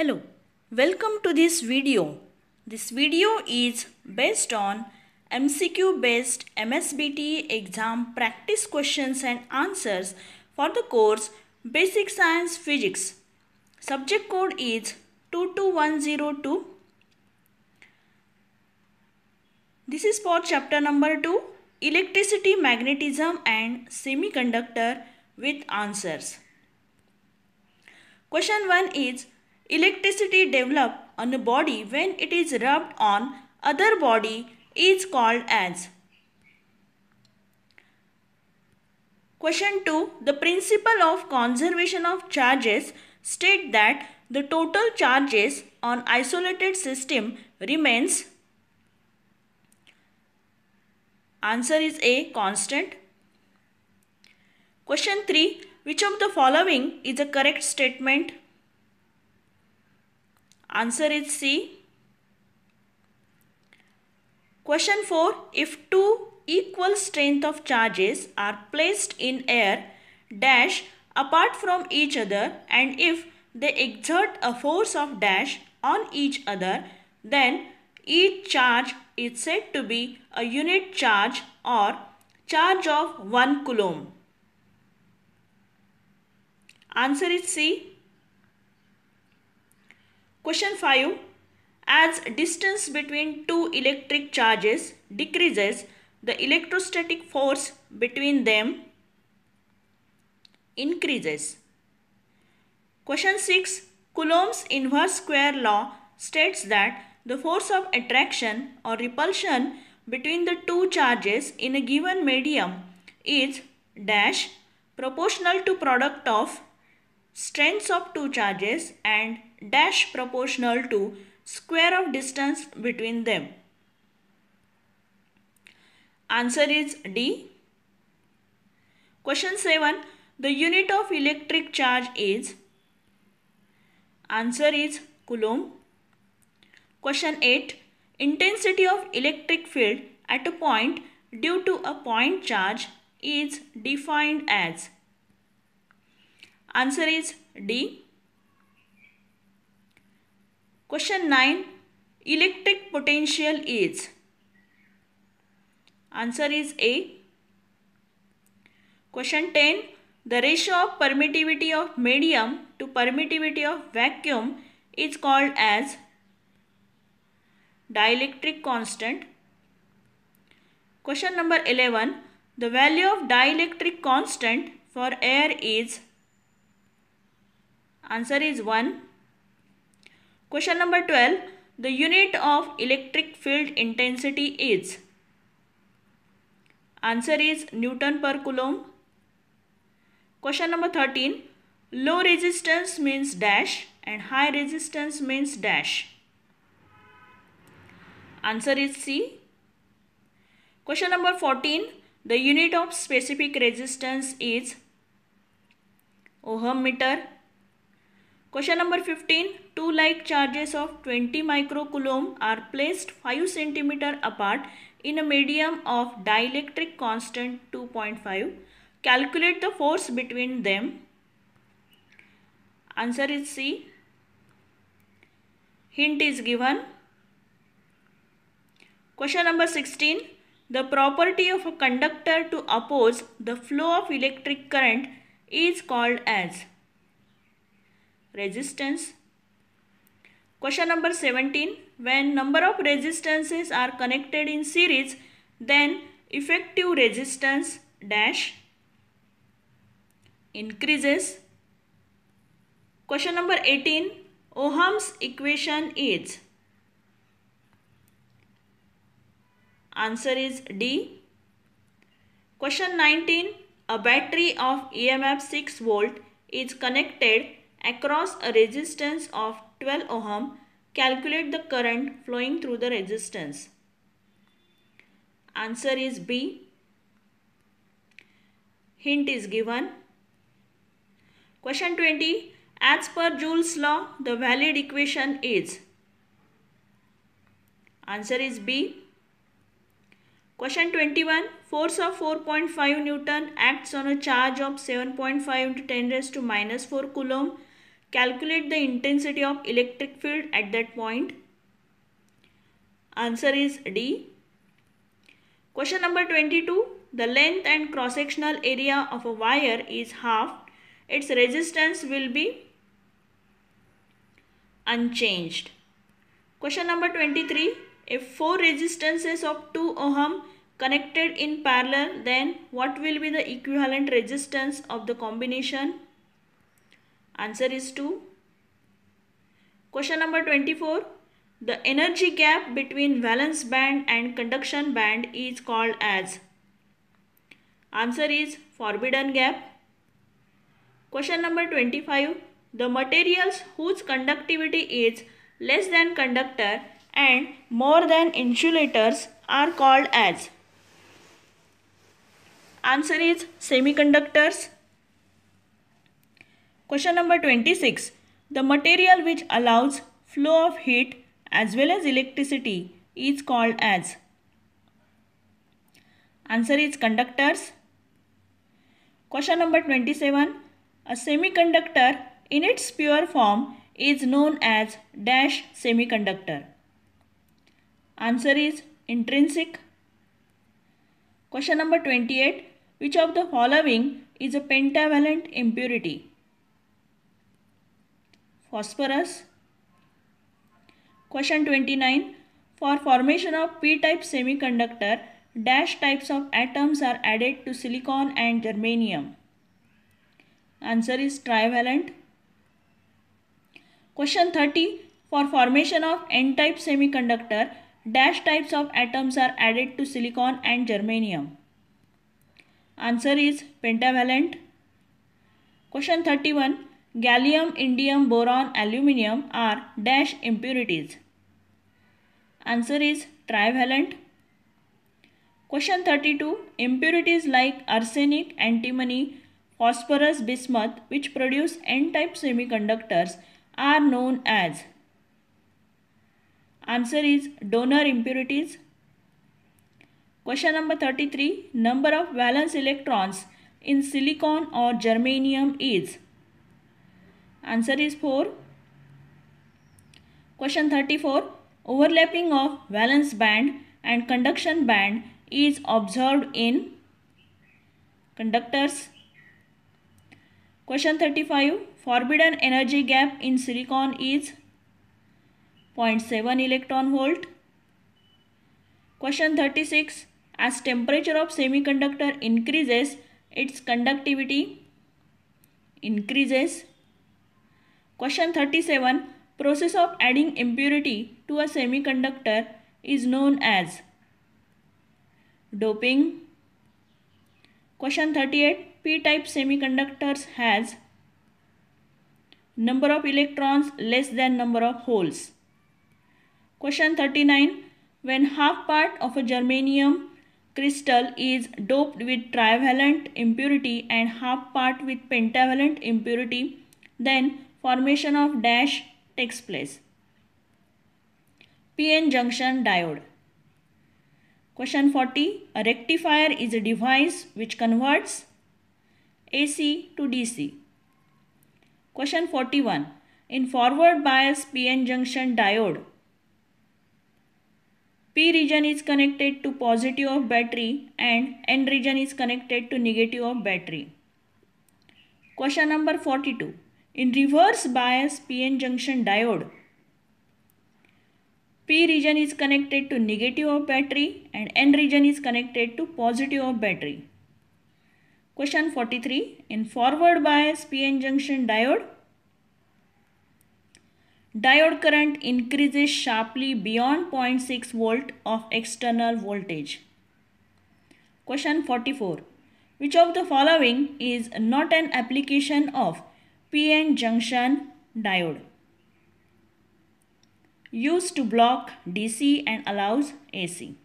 Hello, welcome to this video. This video is based on MCQ based MSBT exam practice questions and answers for the course Basic Science Physics. Subject code is 22102. This is for chapter number 2 Electricity, Magnetism and Semiconductor with answers. Question 1 is Electricity developed on a body when it is rubbed on other body is called as. Question 2. The principle of conservation of charges state that the total charges on isolated system remains. Answer is A. Constant. Question 3. Which of the following is a correct statement? Answer is C. Question 4. If two equal strength of charges are placed in air dash apart from each other and if they exert a force of dash on each other then each charge is said to be a unit charge or charge of 1 coulomb. Answer is C. Question 5. As distance between two electric charges decreases, the electrostatic force between them increases. Question 6. Coulomb's inverse square law states that the force of attraction or repulsion between the two charges in a given medium is dash proportional to product of strengths of two charges and dash proportional to square of distance between them. Answer is D. Question 7. The unit of electric charge is? Answer is Coulomb. Question 8. Intensity of electric field at a point due to a point charge is defined as? Answer is D. Question 9. Electric potential is. Answer is A. Question 10. The ratio of permittivity of medium to permittivity of vacuum is called as dielectric constant. Question number 11. The value of dielectric constant for air is. Answer is 1. Question number 12. The unit of electric field intensity is? Answer is Newton per Coulomb. Question number 13. Low resistance means dash and high resistance means dash. Answer is C. Question number 14. The unit of specific resistance is ohm meter. Question number 15. Two like charges of 20 microcoulomb are placed 5 centimeter apart in a medium of dielectric constant 2.5. Calculate the force between them. Answer is C. Hint is given. Question number 16. The property of a conductor to oppose the flow of electric current is called as resistance. Question number 17. When number of resistances are connected in series, then effective resistance dash increases. Question number 18. Ohm's equation is. Answer is D. Question 19. A battery of EMF 6 volt is connected across a resistance of 12 ohm, calculate the current flowing through the resistance. Answer is B. Hint is given. Question 20. As per Joule's law, the valid equation is. Answer is B. Question 21. Force of 4.5 Newton acts on a charge of 7.5 into 10 raised to minus 4 coulomb Calculate the intensity of electric field at that point. Answer is D. Question number 22. The length and cross-sectional area of a wire is half. Its resistance will be unchanged. Question number 23. If four resistances of 2 ohm connected in parallel, then what will be the equivalent resistance of the combination? Answer is 2. Question number 24. The energy gap between valence band and conduction band is called as. Answer is forbidden gap. Question number 25. The materials whose conductivity is less than conductor and more than insulators are called as. Answer is semiconductors. Question number 26. The material which allows flow of heat as well as electricity is called as. Answer is conductors. Question number 27. A semiconductor in its pure form is known as dash semiconductor. Answer is intrinsic. Question number 28. Which of the following is a pentavalent impurity? phosphorus. Question 29. For formation of p-type semiconductor, dash types of atoms are added to silicon and germanium. Answer is trivalent. Question 30. For formation of n-type semiconductor, dash types of atoms are added to silicon and germanium. Answer is pentavalent. Question 31 gallium, indium, boron, aluminium are dash impurities. Answer is trivalent. Question 32. Impurities like arsenic, antimony, phosphorus, bismuth which produce N-type semiconductors are known as. Answer is donor impurities. Question number 33. Number of valence electrons in silicon or germanium is. Answer is 4. Question 34. Overlapping of valence band and conduction band is observed in conductors. Question 35. Forbidden energy gap in silicon is 0.7 electron volt. Question 36. As temperature of semiconductor increases, its conductivity increases. Question 37. Process of adding impurity to a semiconductor is known as doping. Question 38. P-type semiconductors has number of electrons less than number of holes. Question 39. When half part of a germanium crystal is doped with trivalent impurity and half part with pentavalent impurity, then formation of dash takes place. PN junction diode. Question 40. A rectifier is a device which converts AC to DC. Question 41. In forward bias PN junction diode, P region is connected to positive of battery and N region is connected to negative of battery. Question number 42. In reverse bias PN junction diode, P region is connected to negative of battery and N region is connected to positive of battery. Question 43. In forward bias PN junction diode, diode current increases sharply beyond 0.6 volt of external voltage. Question 44. Which of the following is not an application of PN junction diode used to block DC and allows AC.